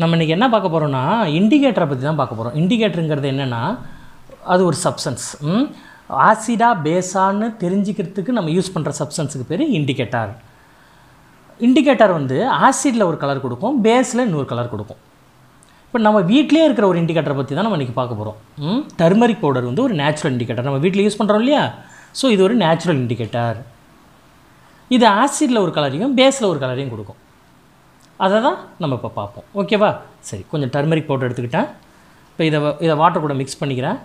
நம்ம இன்றைக்கி என்ன பார்க்க போகிறோம்னா இண்டிகேட்டரை பற்றி தான் பார்க்க போகிறோம் இண்டிகேட்டருங்கிறது என்னென்னா அது ஒரு சப்ஸன்ஸ் ஆசிடாக பேஸான்னு தெரிஞ்சுக்கிறதுக்கு நம்ம யூஸ் பண்ணுற சப்ஸன்ஸுக்கு பேர் இண்டிகேட்டர் இண்டிகேட்டர் வந்து ஆசிடில் ஒரு கலர் கொடுக்கும் பேஸில் இன்னொரு கலர் கொடுக்கும் இப்போ நம்ம வீட்டிலே இருக்கிற ஒரு இண்டிகேட்டரை பற்றி தான் நம்ம இன்றைக்கி பார்க்க போகிறோம் டர்மரிக் பவுடர் வந்து ஒரு நேச்சுரல் இண்டிகேட்டர் நம்ம வீட்டில் யூஸ் பண்ணுறோம் இல்லையா ஸோ இது ஒரு நேச்சுரல் இண்டிகேட்டர் இது ஆசிடில் ஒரு கலரையும் பேஸில் ஒரு கலரையும் கொடுக்கும் அதை தான் நம்ம இப்போ பார்ப்போம் ஓகேவா சரி கொஞ்சம் டர்மரிக் பவுடர் எடுத்துக்கிட்டேன் இப்போ இதை இதை வாட்டர் கூட மிக்ஸ் பண்ணிக்கிறேன்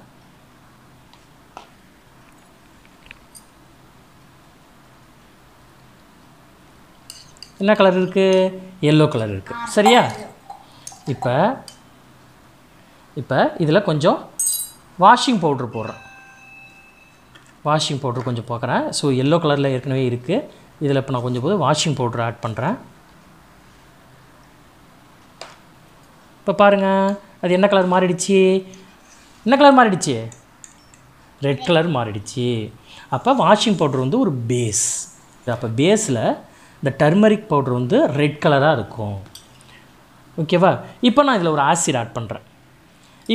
என்ன கலர் இருக்குது எல்லோ கலர் இருக்குது சரியா இப்போ இப்போ இதில் கொஞ்சம் வாஷிங் பவுட்ரு போடுறேன் வாஷிங் பவுட்ரு கொஞ்சம் பார்க்குறேன் ஸோ எல்லோ கலரில் ஏற்கனவே இருக்குது இதில் இப்போ நான் கொஞ்சம் போது வாஷிங் பவுட்ரு ஆட் பண்ணுறேன் இப்போ பாருங்கள் அது என்ன கலர் மாறிடுச்சு என்ன கலர் மாறிடுச்சு ரெட் கலர் மாறிடுச்சு அப்போ வாஷிங் பவுட்ரு வந்து ஒரு பேஸ் அப்போ பேஸில் இந்த டர்மரிக் பவுட்ரு வந்து ரெட் கலராக இருக்கும் ஓகேவா இப்போ நான் இதில் ஒரு ஆசிட் ஆட் பண்ணுறேன்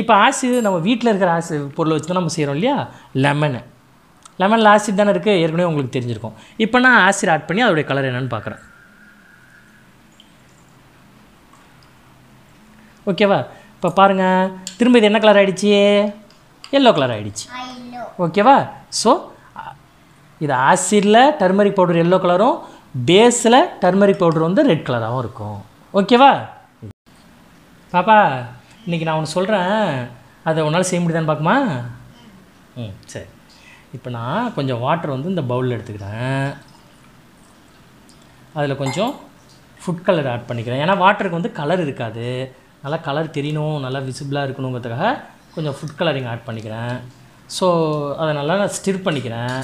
இப்போ ஆசிட் நம்ம வீட்டில் இருக்கிற ஆசி பொருளை வச்சு தான் நம்ம செய்கிறோம் இல்லையா லெமனு லெமனில் ஆசிட் தானே இருக்குது ஏற்கனவே உங்களுக்கு தெரிஞ்சிருக்கும் இப்போ நான் ஆசிட் ஆட் பண்ணி அதோடைய கலர் என்னென்னு பார்க்குறேன் ஓகேவா இப்போ பாருங்கள் திரும்ப இது என்ன கலர் ஆகிடுச்சி எல்லோ கலர் ஆகிடுச்சி ஓகேவா ஸோ இது ஆசிடில் டர்மரிக் பவுடர் எல்லோ கலரும் பேஸில் டர்மரிக் பவுடர் வந்து ரெட் கலராகவும் இருக்கும் ஓகேவா பாப்பா இன்றைக்கி நான் ஒன்று சொல்கிறேன் அதை உன்னால் செய்ய முடியுதான்னு பார்க்குமா ம் சரி இப்போ நான் கொஞ்சம் வாட்டர் வந்து இந்த பவுலில் எடுத்துக்கிறேன் அதில் கொஞ்சம் ஃபுட் கலர் ஆட் பண்ணிக்கிறேன் ஏன்னா வாட்டருக்கு வந்து கலர் இருக்காது நல்லா கலர் தெரியணும் நல்லா விசிபிளாக இருக்கணுங்கிறதுக்காக கொஞ்சம் ஃபுட் கலரிங் ஆட் பண்ணிக்கிறேன் ஸோ அதை நல்லா நான் ஸ்டிர் பண்ணிக்கிறேன்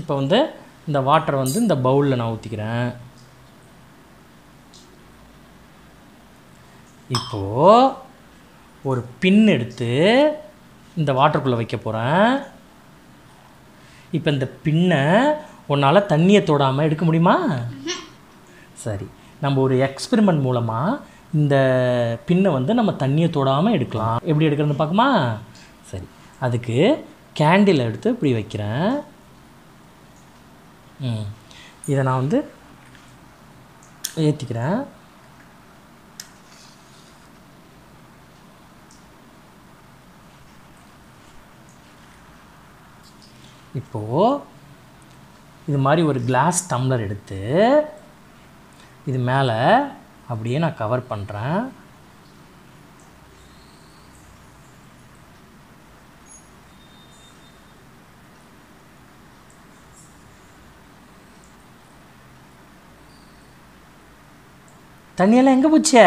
இப்போ வந்து இந்த வாட்டரை வந்து இந்த பவுலில் நான் ஊற்றிக்கிறேன் இப்போது ஒரு பின் எடுத்து இந்த வாட்டருக்குள்ளே வைக்க போகிறேன் இப்போ இந்த பின்னை உன்னால் தண்ணியை தொடாமல் எடுக்க முடியுமா சரி நம்ம ஒரு எக்ஸ்பெரிமெண்ட் மூலமாக இந்த பின்னை வந்து நம்ம தண்ணியை தொடாமல் எடுக்கலாம் எப்படி எடுக்கிறதுன்னு பார்க்குமா சரி அதுக்கு கேண்டில் எடுத்து இப்படி வைக்கிறேன் ம் இதை நான் வந்து ஏற்றிக்கிறேன் இப்போது இது மாதிரி ஒரு கிளாஸ் டம்ளர் எடுத்து இது மேலே அப்படியே நான் கவர் பண்ணுறேன் தண்ணியெல்லாம் எங்கே போச்சு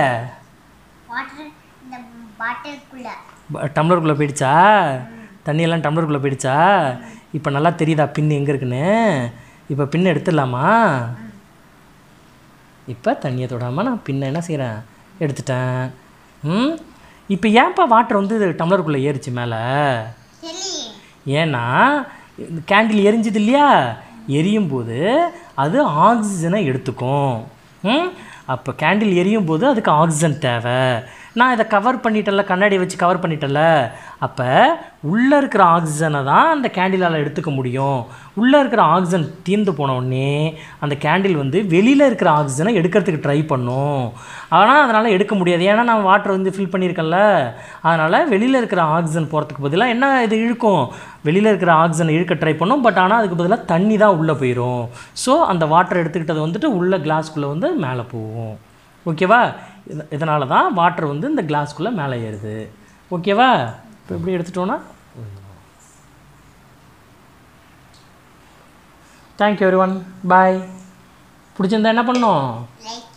டம்ளருக்குள்ளே போயிடுச்சா தண்ணியெல்லாம் டம்ளருக்குள்ளே போயிடுச்சா இப்போ நல்லா தெரியுதா பின் எங்கே இருக்குன்னு இப்போ பின் எடுத்துடலாமா இப்போ தண்ணியை தொடாமல் நான் பின்ன என்ன செய்கிறேன் எடுத்துட்டேன் ம் இப்போ ஏன்ப்பா வாட்டர் வந்து டம்ளருக்குள்ளே ஏறிச்சு மேலே ஏன்னா கேண்டில் எரிஞ்சுது இல்லையா எரியும் போது அது ஆக்சிஜனை எடுத்துக்கும் ம் அப்போ கேண்டில் எரியும் போது அதுக்கு ஆக்சிஜன் தேவை நான் இதை கவர் பண்ணிட்டல கண்ணாடி வச்சு கவர் பண்ணிட்டல அப்போ உள்ளே இருக்கிற ஆக்சிஜனை தான் அந்த கேண்டிலால் எடுத்துக்க முடியும் உள்ளே இருக்கிற ஆக்சிஜன் தீர்ந்து போனோடனே அந்த கேண்டில் வந்து வெளியில் இருக்கிற ஆக்சிஜனை எடுக்கிறதுக்கு ட்ரை பண்ணும் ஆனால் அதனால் எடுக்க முடியாது ஏன்னா நான் வாட்டர் வந்து ஃபில் பண்ணியிருக்கேன்ல அதனால் வெளியில் இருக்கிற ஆக்சிஜன் போகிறதுக்கு பதிலாக என்ன இது இழுக்கும் வெளியில் இருக்கிற ஆக்சிஜனை இழுக்க ட்ரை பண்ணும் பட் ஆனால் அதுக்கு பதிலாக தண்ணி தான் உள்ளே போயிடும் ஸோ அந்த வாட்டர் எடுத்துக்கிட்டது வந்துட்டு உள்ளே கிளாஸ்க்குள்ளே வந்து மேலே போகும் ஓகேவா இதனால தான் வாட்டர் வந்து இந்த கிளாஸ்க்குள்ளே மேலே ஏறுது ஓகேவா இப்போ எப்படி எடுத்துட்டோன்னா தேங்க்யூ எவ்ரி ஒன் பாய் பிடிச்சிருந்தா என்ன பண்ணணும்